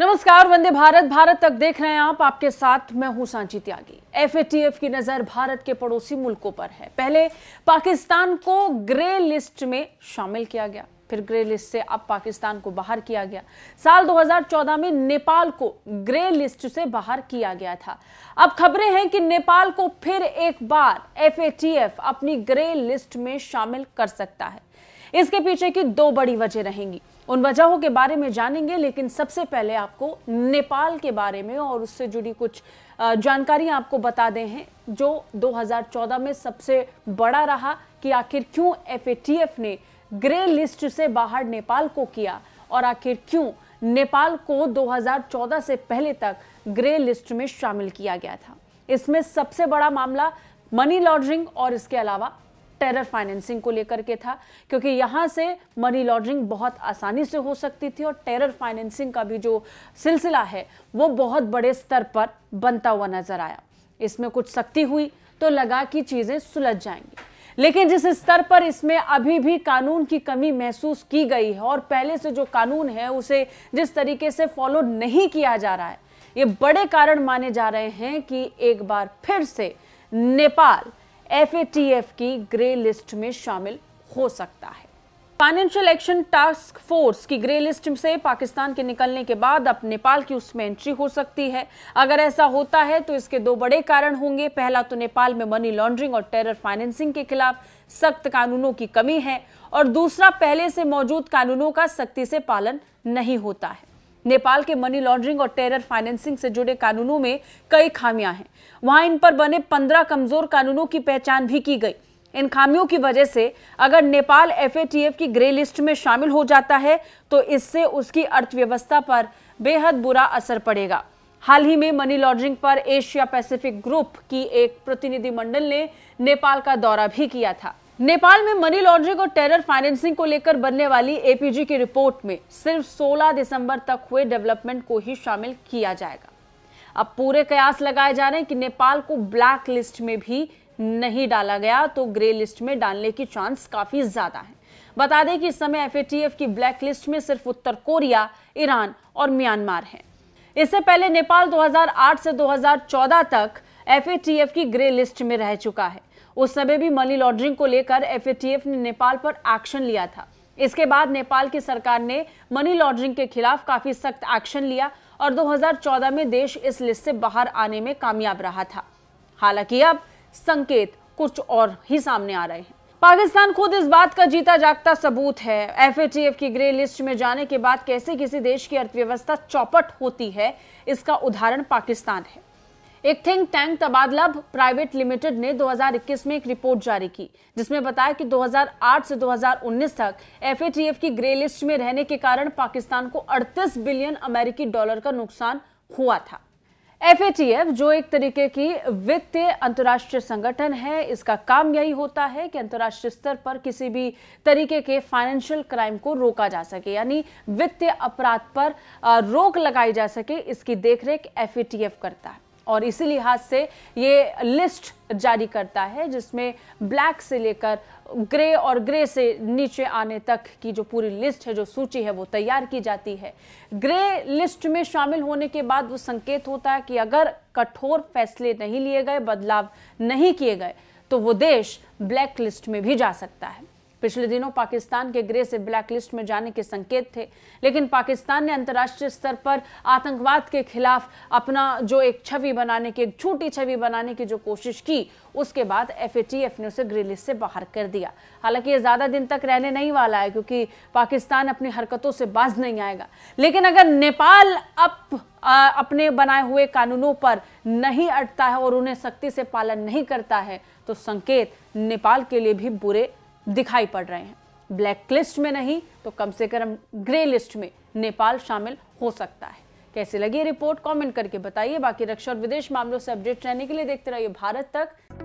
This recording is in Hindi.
नमस्कार वंदे भारत भारत तक देख रहे हैं आप आपके साथ मैं हूं सांची त्यागी एफएटीएफ की नजर भारत के पड़ोसी मुल्कों पर है पहले पाकिस्तान को ग्रे लिस्ट में शामिल किया गया फिर ग्रे लिस्ट से अब पाकिस्तान को बाहर किया गया साल 2014 में नेपाल को ग्रे लिस्ट से बाहर किया गया था अब खबरें हैं कि नेपाल को फिर एक बार एफ अपनी ग्रे लिस्ट में शामिल कर सकता है इसके पीछे की दो बड़ी वजह रहेंगी उन वजहों के बारे में जानेंगे लेकिन सबसे पहले आपको नेपाल के बारे में और उससे जुड़ी कुछ जानकारी आपको बता दें हैं जो 2014 में सबसे बड़ा रहा कि आखिर क्यों एफ ने ग्रे लिस्ट से बाहर नेपाल को किया और आखिर क्यों नेपाल को 2014 से पहले तक ग्रे लिस्ट में शामिल किया गया था इसमें सबसे बड़ा मामला मनी लॉन्ड्रिंग और इसके अलावा टेरर फाइनेंसिंग को लेकर के था क्योंकि यहाँ से मनी लॉन्ड्रिंग बहुत आसानी से हो सकती थी और टेरर फाइनेंसिंग का भी जो सिलसिला है वो बहुत बड़े स्तर पर बनता हुआ नजर आया इसमें कुछ सख्ती हुई तो लगा कि चीज़ें सुलझ जाएंगी लेकिन जिस स्तर पर इसमें अभी भी कानून की कमी महसूस की गई है और पहले से जो कानून है उसे जिस तरीके से फॉलो नहीं किया जा रहा है ये बड़े कारण माने जा रहे हैं कि एक बार फिर से नेपाल एफ की ग्रे लिस्ट में शामिल हो सकता है फाइनेंशियल एक्शन टास्क फोर्स की ग्रे लिस्ट से पाकिस्तान के निकलने के बाद अब नेपाल की उसमें एंट्री हो सकती है अगर ऐसा होता है तो इसके दो बड़े कारण होंगे पहला तो नेपाल में मनी लॉन्ड्रिंग और टेरर फाइनेंसिंग के खिलाफ सख्त कानूनों की कमी है और दूसरा पहले से मौजूद कानूनों का सख्ती से पालन नहीं होता है नेपाल के मनी लॉन्ड्रिंग और टेरर फाइनेंसिंग से जुड़े कानूनों में कई खामियां हैं वहां इन पर बने पंद्रह कमजोर कानूनों की पहचान भी की गई इन खामियों की वजह से अगर नेपाल एफएटीएफ की ग्रे लिस्ट में शामिल हो जाता है तो इससे उसकी अर्थव्यवस्था पर बेहद बुरा असर पड़ेगा हाल ही में मनी लॉन्ड्रिंग पर एशिया पैसिफिक ग्रुप की एक प्रतिनिधिमंडल ने नेपाल का दौरा भी किया था नेपाल में मनी लॉन्ड्रिंग और टेरर फाइनेंसिंग को लेकर बनने वाली एपीजी की रिपोर्ट में सिर्फ 16 दिसंबर तक हुए डेवलपमेंट को ही शामिल किया जाएगा अब पूरे कयास लगाए जा रहे हैं कि नेपाल को ब्लैक लिस्ट में भी नहीं डाला गया तो ग्रे लिस्ट में डालने की चांस काफी ज्यादा है बता दें कि इस समय एफएटीएफ की ब्लैक लिस्ट में सिर्फ उत्तर कोरिया ईरान और म्यांमार है इससे पहले नेपाल 2008 से 2014 तक एफएटीएफ की ग्रे लिस्ट में रह चुका है उस समय भी मनी लॉन्ड्रिंग को लेकर एफएटीएफ ने नेपाल पर एक्शन लिया था इसके बाद नेपाल की सरकार ने मनी लॉन्ड्रिंग के खिलाफ काफी सख्त एक्शन लिया और 2014 में देश इस लिस्ट से बाहर आने में कामयाब रहा था हालांकि अब संकेत कुछ और ही सामने आ रहे हैं पाकिस्तान खुद इस बात का जीता जागता सबूत है एफएटीएफ की ग्रे लिस्ट में जाने के बाद कैसे किसी देश की अर्थव्यवस्था चौपट होती है इसका उदाहरण पाकिस्तान है एक think tank Tabadlab private limited ने 2021 में एक रिपोर्ट जारी की जिसमें बताया कि 2008 से 2019 तक एफएटीएफ की ग्रे लिस्ट में रहने के कारण पाकिस्तान को 38 बिलियन अमेरिकी डॉलर का नुकसान हुआ था एफएटीएफ जो एक तरीके की वित्तीय अंतर्राष्ट्रीय संगठन है इसका काम यही होता है कि अंतर्राष्ट्रीय स्तर पर किसी भी तरीके के फाइनेंशियल क्राइम को रोका जा सके यानी वित्तीय अपराध पर रोक लगाई जा सके इसकी देखरेख एफएटीएफ करता है और इसी लिहाज से ये लिस्ट जारी करता है जिसमें ब्लैक से लेकर ग्रे और ग्रे से नीचे आने तक की जो पूरी लिस्ट है जो सूची है वो तैयार की जाती है ग्रे लिस्ट में शामिल होने के बाद वो संकेत होता है कि अगर कठोर फैसले नहीं लिए गए बदलाव नहीं किए गए तो वो देश ब्लैक लिस्ट में भी जा सकता है पिछले दिनों पाकिस्तान के ग्रे से ब्लैक लिस्ट में जाने के संकेत थे लेकिन पाकिस्तान ने अंतर्राष्ट्रीय स्तर पर आतंकवाद के खिलाफ अपना जो एक छवि बनाने की एक छोटी छवि बनाने की जो कोशिश की उसके बाद एफ ने उसे ग्रे लिस्ट से बाहर कर दिया हालांकि ये ज़्यादा दिन तक रहने नहीं वाला है क्योंकि पाकिस्तान अपनी हरकतों से बाज नहीं आएगा लेकिन अगर नेपाल अप अपने बनाए हुए कानूनों पर नहीं अटता है और उन्हें सख्ती से पालन नहीं करता है तो संकेत नेपाल के लिए भी बुरे दिखाई पड़ रहे हैं ब्लैक लिस्ट में नहीं तो कम से कम ग्रे लिस्ट में नेपाल शामिल हो सकता है कैसे लगी रिपोर्ट कमेंट करके बताइए बाकी रक्षा और विदेश मामलों से अपडेट रहने के लिए देखते रहिए भारत तक